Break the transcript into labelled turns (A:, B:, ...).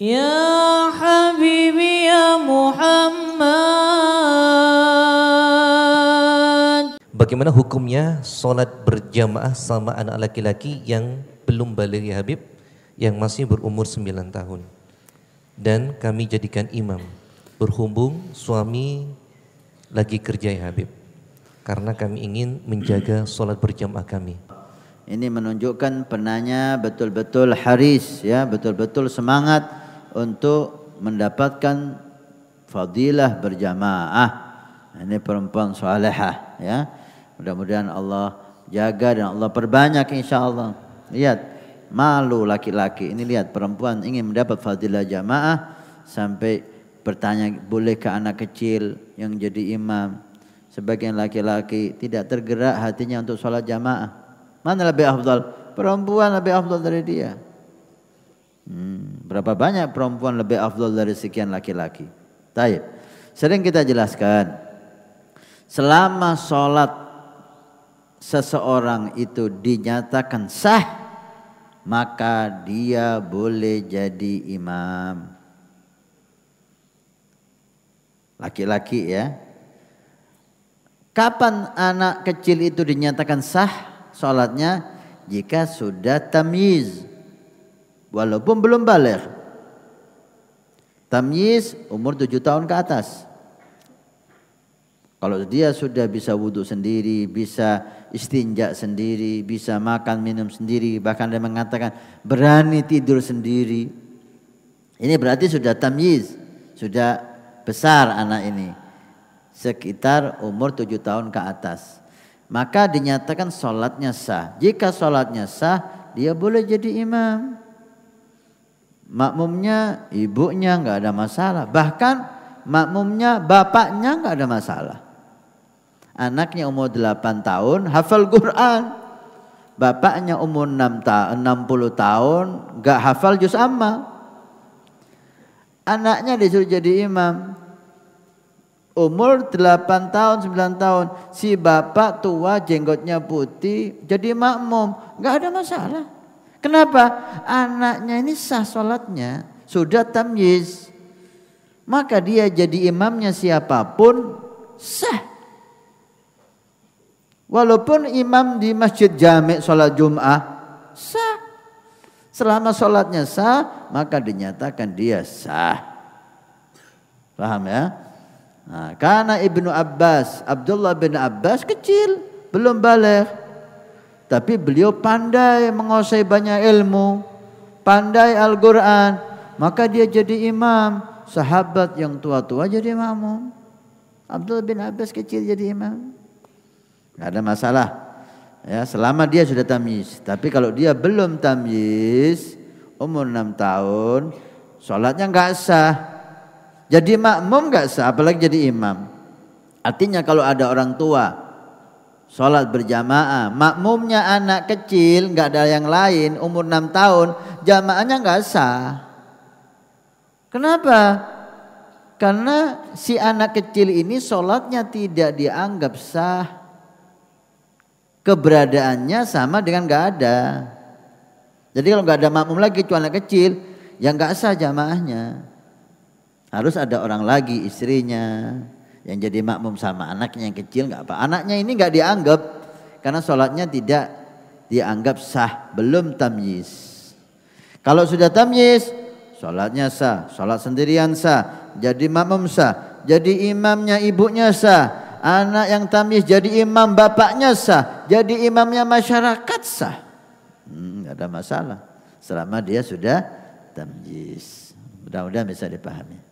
A: Ya Habibi ya Muhammad Bagaimana hukumnya solat berjamaah sama anak laki-laki yang belum balik ya Habib Yang masih berumur 9 tahun Dan kami jadikan imam Berhubung suami lagi kerja ya Habib Karena kami ingin menjaga solat berjamaah kami Ini menunjukkan penanya betul-betul haris ya Betul-betul semangat untuk mendapatkan fadilah berjamaah. Nah, ini perempuan salehah ya. Mudah-mudahan Allah jaga dan Allah perbanyak insya Allah. Lihat malu laki-laki. Ini lihat perempuan ingin mendapat fadilah jamaah sampai bertanya boleh ke anak kecil yang jadi imam. Sebagian laki-laki tidak tergerak hatinya untuk sholat jamaah. Mana lebih afdal? Perempuan lebih afdal dari dia. Hmm, berapa banyak perempuan lebih afdol dari sekian laki-laki? Taib. Sering kita jelaskan. Selama sholat seseorang itu dinyatakan sah, maka dia boleh jadi imam. Laki-laki ya. Kapan anak kecil itu dinyatakan sah sholatnya? Jika sudah tamiz walaupun belum balik. Tamyiz umur tujuh tahun ke atas. Kalau dia sudah bisa wudhu sendiri, bisa istinja sendiri, bisa makan minum sendiri, bahkan dia mengatakan berani tidur sendiri. Ini berarti sudah tamyiz, sudah besar anak ini. Sekitar umur tujuh tahun ke atas. Maka dinyatakan sholatnya sah. Jika sholatnya sah, dia boleh jadi imam. Makmumnya, ibunya nggak ada masalah. Bahkan makmumnya, bapaknya nggak ada masalah. Anaknya umur 8 tahun, hafal Quran. Bapaknya umur 6 ta 60 tahun, nggak hafal juz amma. Anaknya disuruh jadi imam. Umur 8 tahun, 9 tahun. Si bapak tua jenggotnya putih jadi makmum. nggak ada masalah. Kenapa? Anaknya ini sah sholatnya, sudah tamyiz. Maka dia jadi imamnya siapapun sah. Walaupun imam di masjid jamek sholat jum'ah sah. Selama sholatnya sah, maka dinyatakan dia sah. Paham ya? Nah, karena Ibnu Abbas, Abdullah bin Abbas kecil, belum balik. Tapi beliau pandai menguasai banyak ilmu, pandai Al-Quran. Maka dia jadi imam. Sahabat yang tua-tua jadi makmum. Abdul bin Abbas kecil jadi imam. Tidak ada masalah. Ya, selama dia sudah tamyiz. Tapi kalau dia belum tamyiz, umur 6 tahun, sholatnya nggak sah. Jadi makmum nggak sah, apalagi jadi imam. Artinya kalau ada orang tua Sholat berjamaah, makmumnya anak kecil, nggak ada yang lain, umur 6 tahun, jamaahnya nggak sah. Kenapa? Karena si anak kecil ini sholatnya tidak dianggap sah. Keberadaannya sama dengan nggak ada. Jadi kalau nggak ada makmum lagi cuma anak kecil, yang nggak sah jamaahnya. Harus ada orang lagi istrinya, yang jadi makmum sama anaknya yang kecil nggak apa. Anaknya ini nggak dianggap karena sholatnya tidak dianggap sah, belum tamyiz. Kalau sudah tamyiz, sholatnya sah, sholat sendirian sah, jadi makmum sah, jadi imamnya ibunya sah, anak yang tamyiz jadi imam bapaknya sah, jadi imamnya masyarakat sah. Hmm, ada masalah selama dia sudah tamyiz. Mudah-mudahan bisa dipahami.